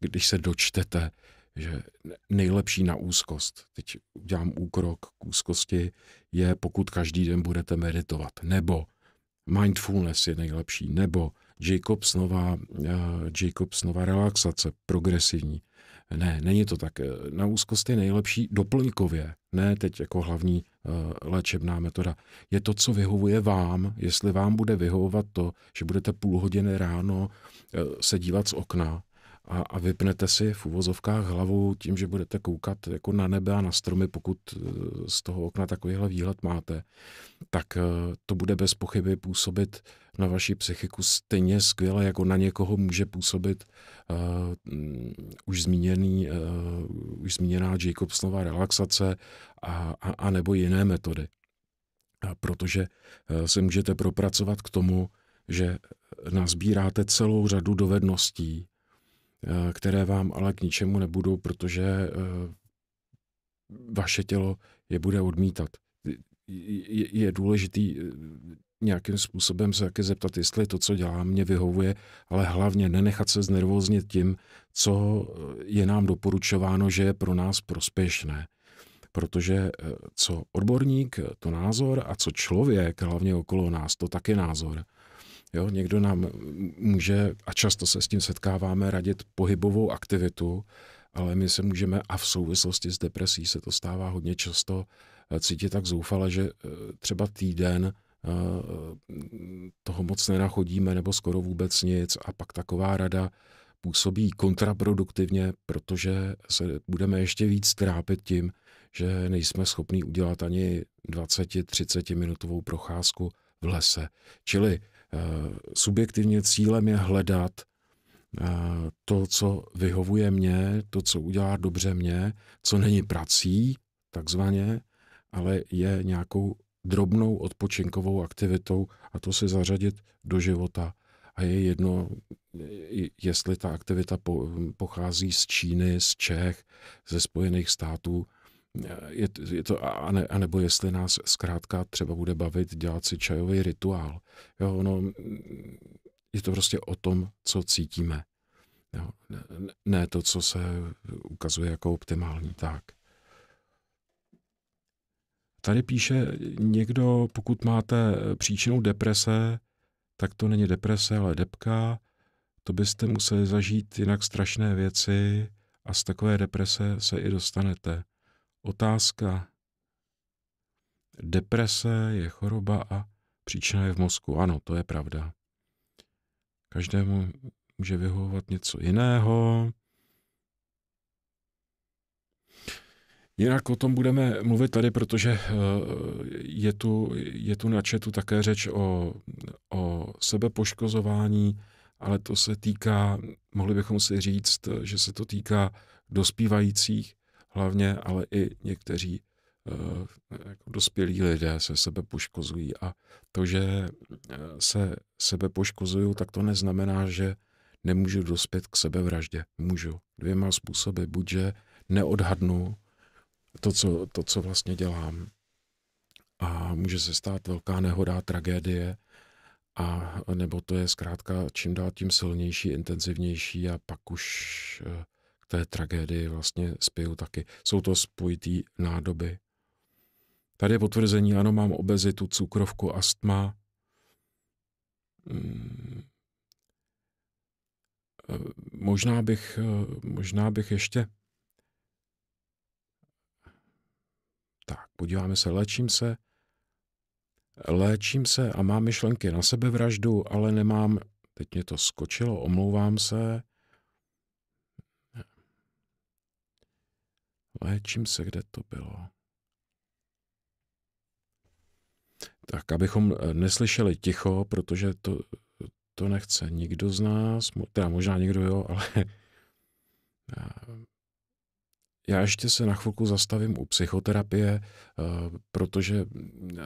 když se dočtete, že nejlepší na úzkost, teď udělám úkrok k úzkosti, je pokud každý den budete meditovat, nebo mindfulness je nejlepší, nebo Jacobsonova, eh, Jacobsonova relaxace progresivní, ne, není to tak. Na úzkost je nejlepší doplňkově, ne teď jako hlavní eh, léčebná metoda. Je to, co vyhovuje vám, jestli vám bude vyhovovat to, že budete půl hodiny ráno eh, se dívat z okna a, a vypnete si v uvozovkách hlavu tím, že budete koukat jako na nebe a na stromy, pokud eh, z toho okna takovýhle výhled máte, tak to bude bez pochyby působit na vaši psychiku stejně skvěle, jako na někoho může působit uh, už, zmíněný, uh, už zmíněná Jacobsonova relaxace a, a, a nebo jiné metody. A protože uh, se můžete propracovat k tomu, že nazbíráte celou řadu dovedností, uh, které vám ale k ničemu nebudou, protože uh, vaše tělo je bude odmítat. Je, je důležitý nějakým způsobem se taky zeptat, jestli to, co dělám, mě vyhovuje, ale hlavně nenechat se znervoznit tím, co je nám doporučováno, že je pro nás prospěšné. Protože eh, co odborník, eh, to názor, a co člověk, hlavně okolo nás, to taky názor. Jo, někdo nám může, a často se s tím setkáváme, radit pohybovou aktivitu, ale my se můžeme, a v souvislosti s depresí se to stává hodně často, eh, cítit tak zoufale, že třeba týden Eh, toho moc nenachodíme nebo skoro vůbec nic a pak taková rada působí kontraproduktivně, protože se budeme ještě víc trápit tím, že nejsme schopni udělat ani 20-30 minutovou procházku v lese. Čili eh, subjektivně cílem je hledat eh, to, co vyhovuje mě, to, co udělá dobře mě, co není prací, takzvaně, ale je nějakou drobnou odpočinkovou aktivitou a to si zařadit do života. A je jedno, jestli ta aktivita po, pochází z Číny, z Čech, ze Spojených států, je, je to, a, ne, a nebo jestli nás zkrátka třeba bude bavit dělat si čajový rituál. Jo, no, je to prostě o tom, co cítíme. Jo, ne, ne to, co se ukazuje jako optimální. Tak. Tady píše někdo, pokud máte eh, příčinu deprese, tak to není deprese, ale depka. To byste museli zažít jinak strašné věci a z takové deprese se i dostanete. Otázka. Deprese je choroba a příčina je v mozku. Ano, to je pravda. Každému může vyhovovat něco jiného. Jinak o tom budeme mluvit tady, protože eh, je tu, je tu na četu také řeč o, o sebepoškozování, ale to se týká, mohli bychom si říct, že se to týká dospívajících hlavně, ale i někteří eh, jako dospělí lidé se sebe poškozují. A to, že eh, se sebe poškozují, tak to neznamená, že nemůžu dospět k sebevraždě. Můžu dvěma způsoby. Buď, že neodhadnu to, co, to, co vlastně dělám. A může se stát velká nehoda, tragédie, a nebo to je zkrátka čím dál tím silnější, intenzivnější a pak už eh, k té tragédii vlastně spiju taky. Jsou to spojitý nádoby. Tady je potvrzení, ano, mám obezitu, cukrovku, astma. Hmm. Eh, možná bych, eh, možná bych ještě Tak, podíváme se, léčím se, léčím se a mám myšlenky na sebevraždu, ale nemám, teď mě to skočilo, omlouvám se, Léčím se, kde to bylo. Tak, abychom eh, neslyšeli ticho, protože to, to nechce nikdo z nás, teda možná někdo jo, ale [laughs] Já ještě se na chvilku zastavím u psychoterapie, eh, protože eh,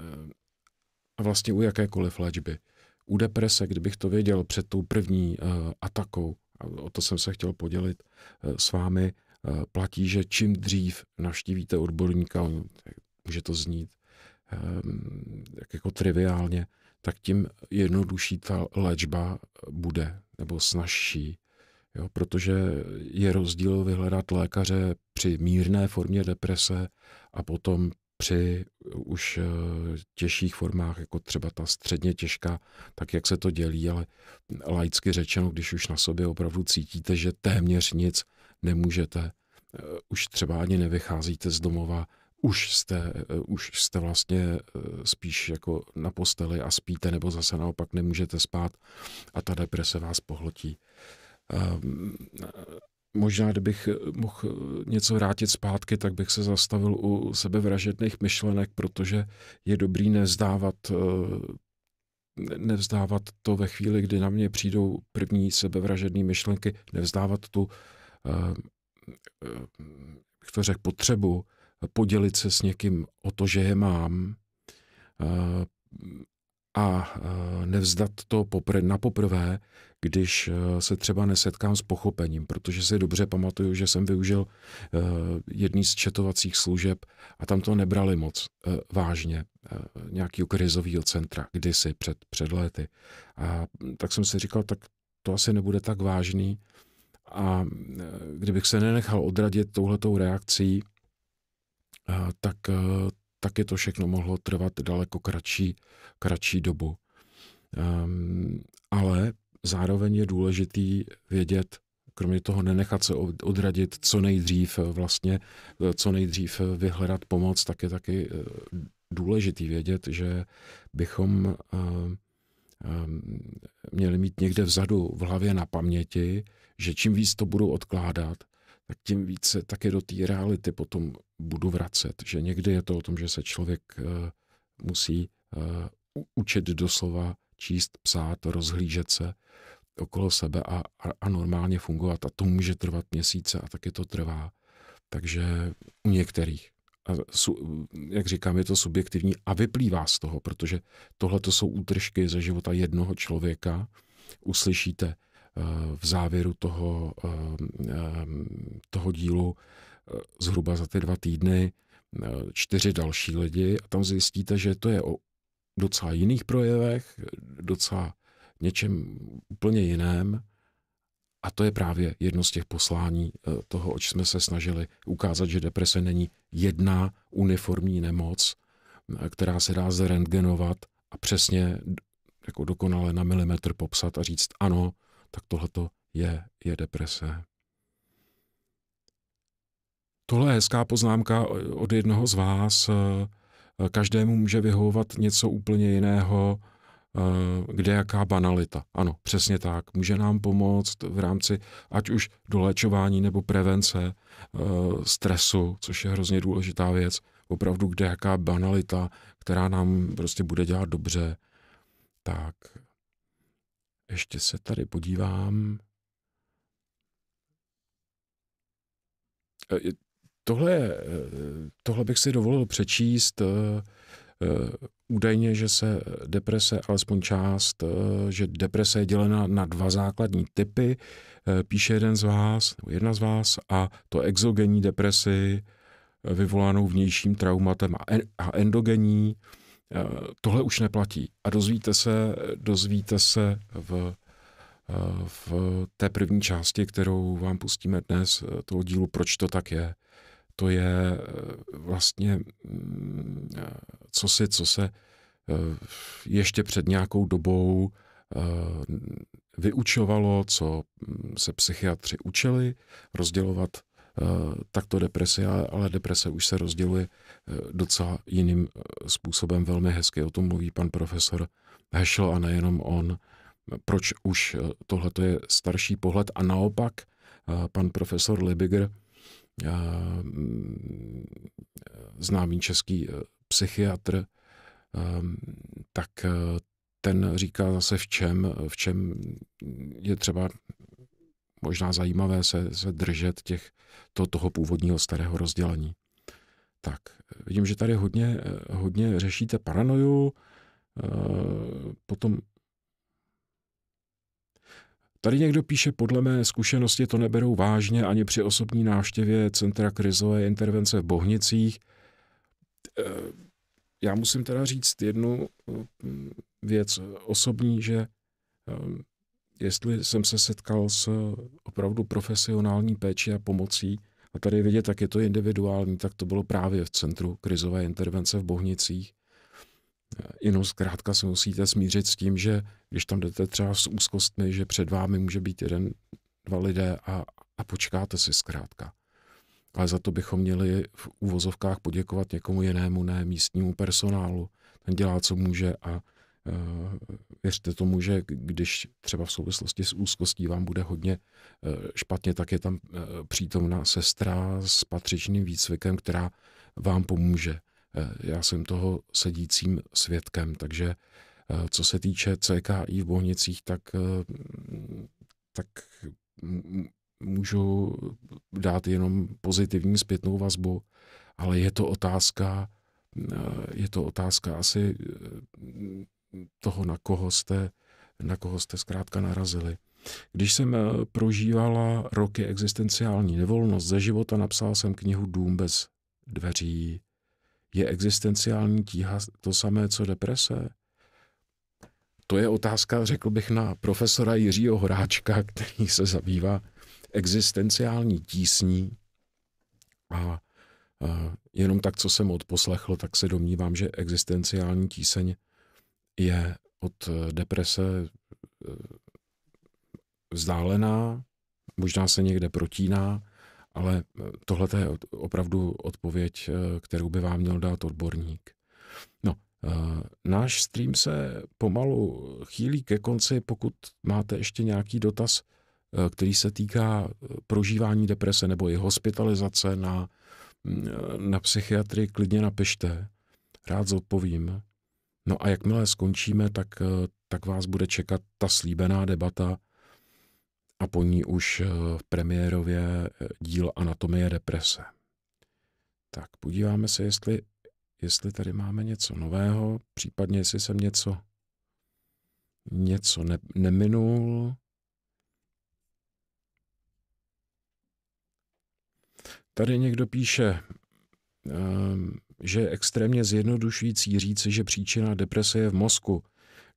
vlastně u jakékoliv léčby. U deprese, kdybych to věděl před tou první eh, atakou, a o to jsem se chtěl podělit s vámi, platí, že čím dřív navštívíte odborníka, může to znít tak jako triviálně, tak tím jednodušší ta léčba bude, nebo snažší. Jo, protože je rozdíl vyhledat lékaře při mírné formě deprese a potom při eh, už eh, těžších formách, jako třeba ta středně těžká, tak jak se to dělí, ale laicky řečeno, když už na sobě opravdu cítíte, že téměř nic nemůžete, eh, už třeba ani nevycházíte z domova, už jste, už jste vlastně spíš jako na posteli a spíte, nebo zase naopak nemůžete spát a ta deprese vás pohltí. Ehm, možná, kdybych mohl něco vrátit zpátky, tak bych se zastavil u sebevražedných myšlenek, protože je dobrý nezdávat eh, nevzdávat to ve chvíli, kdy na mě přijdou první sebevražedné myšlenky, nevzdávat tu, jak ehm, eh, to řekl, potřebu podělit se s někým o to, že je mám, eh, a eh, nevzdat to popr- na poprvé, když eh, se třeba nesetkám s pochopením, protože si dobře pamatuju, že jsem využil eh, jedný z četovacích služeb a tam to nebrali moc vážně, nějaký krizového centra, kdysi před, před lety. A tak jsem si říkal, tak to asi nebude tak vážný a kdybych se nenechal odradit touhletou reakcí, tak taky to všechno mohlo trvat daleko kratší, kratší dobu. Um, ale zároveň je důležitý vědět, kromě toho nenechat se odradit co nejdřív vlastně, co nejdřív vyhledat pomoc, tak je taky eh, důležitý vědět, že bychom ehm, ehm, měli mít někde vzadu v hlavě na paměti, že čím víc to budou odkládat, tak tím více také do té reality potom budu vracet. Že někdy je to o tom, že se člověk eh, musí eh, učit doslova číst, psát, rozhlížet se okolo sebe a, a, a normálně fungovat. A to může trvat měsíce a taky to trvá. Takže u některých. A su, jak říkám, je to subjektivní a vyplývá z toho, protože tohle to jsou útržky ze života jednoho člověka. Uslyšíte Eh, v závěru toho, eh, toho dílu eh, zhruba za ty dva týdny čtyři další lidi a tam zjistíte, že to je o docela jiných projevech, docela něčem úplně jiném. A to je právě jedno z těch poslání toho, oč jsme se snažili ukázat, že deprese není jedna uniformní nemoc, která se dá zrentgenovat a přesně jako dokonale na milimetr popsat a říct ano, tak tohleto je, je deprese. Tohle je hezká poznámka od jednoho z vás. Eh, každému může vyhovovat něco úplně jiného, eh, kde jaká banalita. Ano, přesně tak. Může nám pomoct v rámci ať už dolečování nebo prevence eh, stresu, což je hrozně důležitá věc. Opravdu kde jaká banalita, která nám prostě bude dělat dobře. Tak ještě se tady podívám. E, tohle, e, tohle bych si dovolil přečíst. E, údajně, že se deprese, alespoň část, že deprese je dělena na dva základní typy, píše jeden z vás, nebo jedna z vás, a to exogenní depresi, vyvolanou vnějším traumatem a endogenní, Eh, tohle už neplatí a dozvíte se, dozvíte se v, eh, v té první části, kterou vám pustíme dnes, eh, toho dílu, proč to tak je. To je vlastně mm, co si, co se ještě před nějakou dobou vyučovalo, co mm, se psychiatři učili rozdělovat takto depresi, ale deprese už se rozděluje docela jiným eh, způsobem. Velmi hezky o tom mluví pan profesor Hešel a nejenom on. Proč už eh, tohle je starší pohled a naopak eh, pan profesor Libiger, mm, známý český psychiatr, tak ten říká zase v čem, v čem je třeba možná zajímavé se, se držet těch, to, toho původního starého rozdělení. Tak, vidím, že tady hodně, hodně řešíte paranoju, eh, potom Tady někdo píše, podle mé zkušenosti to neberou vážně ani při osobní návštěvě Centra krizové intervence v Bohnicích. Eh, já musím teda říct jednu eh, věc osobní, že jestli jsem se setkal s opravdu profesionální péči a pomocí, a tady vidět, jak je to individuální, tak to bylo právě v centru krizové intervence v Bohnicích. Jenom zkrátka se musíte smířit s tím, že když tam jdete třeba s úzkostmi, že před vámi může být jeden, dva lidé a, a počkáte si zkrátka. Ale za to bychom měli v úvozovkách poděkovat někomu jinému, ne místnímu personálu. Ten dělá, co může a Eh, věřte tomu, že když třeba v souvislosti s úzkostí vám bude hodně eh, špatně, tak je tam eh, přítomná sestra s patřičným výcvikem, která vám pomůže. Já jsem toho sedícím svědkem, takže co se týče CKI v Bohnicích, tak, tak můžu dát jenom pozitivní zpětnou vazbu, ale je to otázka, je to otázka asi toho, na koho jste, na koho jste zkrátka narazili. Když jsem eh, prožívala roky existenciální nevolnost ze života, napsal jsem knihu Dům bez dveří. Je existenciální tíha to samé, co deprese? To je otázka, řekl bych, na profesora Jiřího Horáčka, který se zabývá existenciální tísní. A, a eh, jenom tak, co jsem odposlechl, tak se domnívám, že existenciální tíseň je od eh, deprese eh, vzdálená, možná se někde protíná, ale eh, tohle je opravdu odpověď, kterou by vám měl dát odborník. No, náš stream se pomalu chýlí ke konci, pokud máte ještě nějaký dotaz, který se týká prožívání deprese nebo i hospitalizace na, mm, na psychiatrii, klidně napište. Rád zodpovím. No a jakmile skončíme, tak, eh, tak vás bude čekat ta slíbená debata a po ní už eh, premiérově eh, díl Anatomie deprese. Tak podíváme se, jestli, jestli tady máme něco nového, případně jestli jsem něco, něco ne, neminul. Tady někdo píše, ehm, že je extrémně zjednodušující říci, že příčina deprese je v mozku.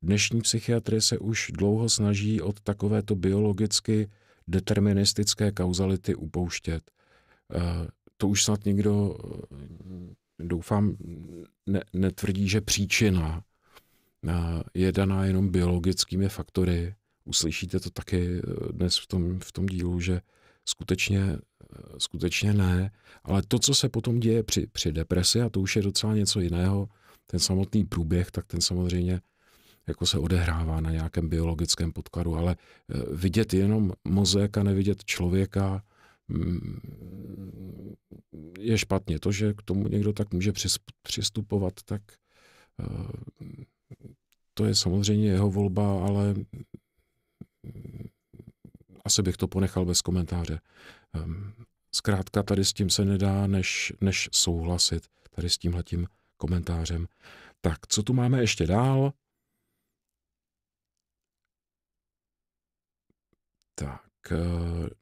Dnešní psychiatry se už dlouho snaží od takovéto biologicky deterministické kauzality upouštět. Eh, to už snad někdo, eh, doufám, ne, netvrdí, že příčina eh, je daná jenom biologickými faktory. Uslyšíte to taky dnes v tom, v tom dílu, že skutečně Eh, skutečně ne, ale to, co se potom děje při, při depresi, a to už je docela něco jiného, ten samotný průběh, tak ten samozřejmě jako se odehrává na nějakém biologickém podkladu, ale eh, vidět jenom mozek a nevidět člověka mm, je špatně. To, že k tomu někdo tak může přistupovat, tak eh, to je samozřejmě jeho volba, ale mm, asi bych to ponechal bez komentáře. Ehm, zkrátka tady s tím se nedá než, než souhlasit, tady s tímhletím komentářem. Tak, co tu máme ještě dál? Tak, eh,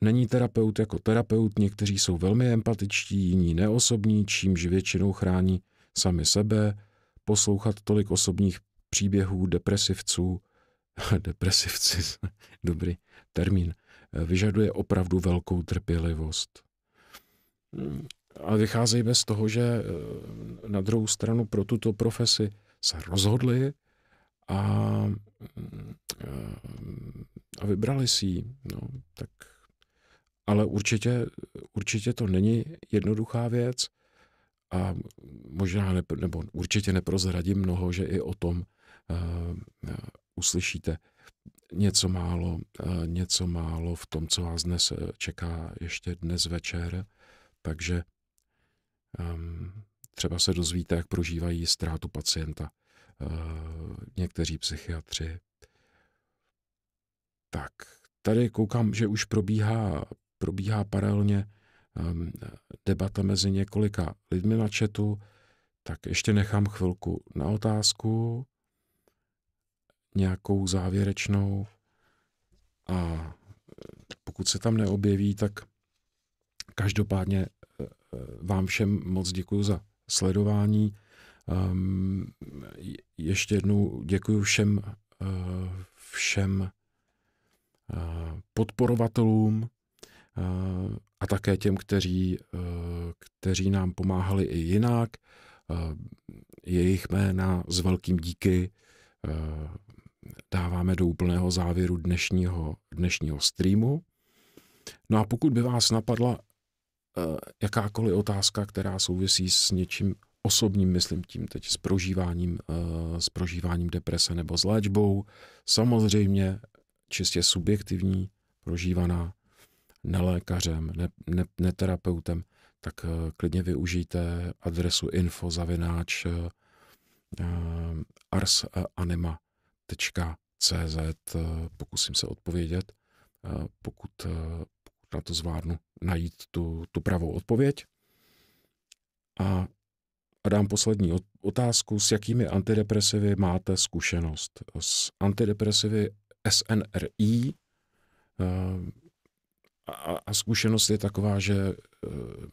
není terapeut jako terapeut, někteří jsou velmi empatičtí, jiní neosobní, čímž většinou chrání sami sebe, poslouchat tolik osobních příběhů depresivců, [laughs] depresivci, [laughs] dobrý termín, vyžaduje opravdu velkou trpělivost. A vycházejme z toho, že eh, na druhou stranu pro tuto profesi se rozhodli a, eh, a vybrali si ji. No, tak. Ale určitě, určitě to není jednoduchá věc a možná, ne, nebo určitě neprozradím mnoho, že i o tom uh, uslyšíte něco málo, eh, něco málo v tom, co vás dnes eh, čeká ještě dnes večer, takže um, třeba se dozvíte, jak prožívají ztrátu pacienta uh, někteří psychiatři. Tak, tady koukám, že už probíhá, probíhá paralelně um, debata mezi několika lidmi na chatu, tak ještě nechám chvilku na otázku nějakou závěrečnou a e, pokud se tam neobjeví, tak každopádně e, e, vám všem moc děkuji za sledování. Ehm, ještě jednou děkuji všem, všem podporovatelům a také těm, kteří, kteří nám pomáhali i jinak. jejich jména s velkým díky dáváme do úplného závěru dnešního, dnešního streamu. No a pokud by vás napadla eh, jakákoliv otázka, která souvisí s něčím osobním, myslím tím teď s prožíváním, eh, s prožíváním deprese nebo s léčbou, samozřejmě čistě subjektivní, prožívaná nelékařem, ne, ne, neterapeutem, tak eh, klidně využijte adresu info zavináč arsanima.com www.cz. Pokusím se odpovědět, pokud, pokud na to zvládnu najít tu, tu pravou odpověď. A, a dám poslední otázku, s jakými antidepresivy máte zkušenost. S antidepresivy SNRI a, a zkušenost je taková, že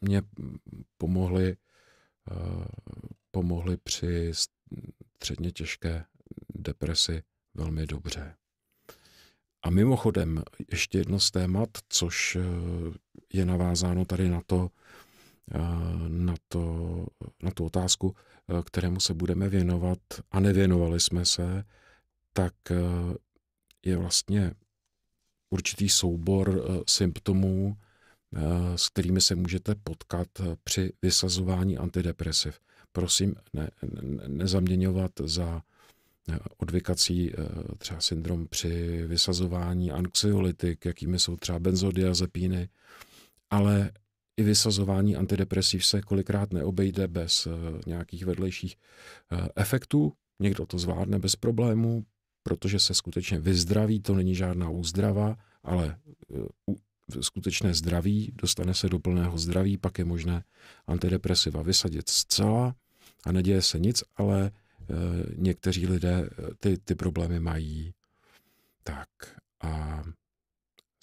mě pomohly, pomohly při středně těžké depresi velmi dobře. A mimochodem, ještě jedno z témat, což eh, je navázáno tady na to, eh, na, to, na tu otázku, eh, kterému se budeme věnovat a nevěnovali jsme se, tak je vlastně určitý soubor symptomů, s kterými se můžete potkat při vysazování antidepresiv. Prosím, ne, ne, nezaměňovat za odvykací eh, třeba syndrom při vysazování anxiolytik, jakými jsou třeba benzodiazepíny, ale i vysazování antidepresiv se kolikrát neobejde bez eh, nějakých vedlejších eh, efektů. Někdo to zvládne bez problémů, protože se skutečně vyzdraví, to není žádná úzdrava, ale skutečné zdraví, dostane se do plného zdraví, pak je možné antidepresiva vysadit zcela a neděje se nic, ale Eh, někteří lidé eh, ty, ty problémy mají. Tak a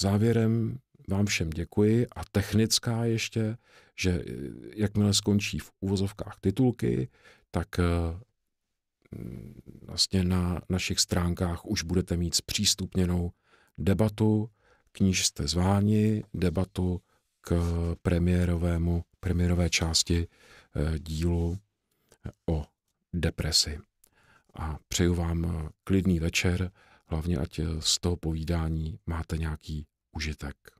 závěrem vám všem děkuji a technická ještě, že eh, jakmile skončí v úvozovkách titulky, tak mm, vlastně na našich stránkách už budete mít zpřístupněnou debatu, k níž jste zváni, debatu k premiérovému, premiérové části dílu o depresi. A přeju vám eh, klidný večer, hlavně ať eh, z toho povídání máte nějaký užitek.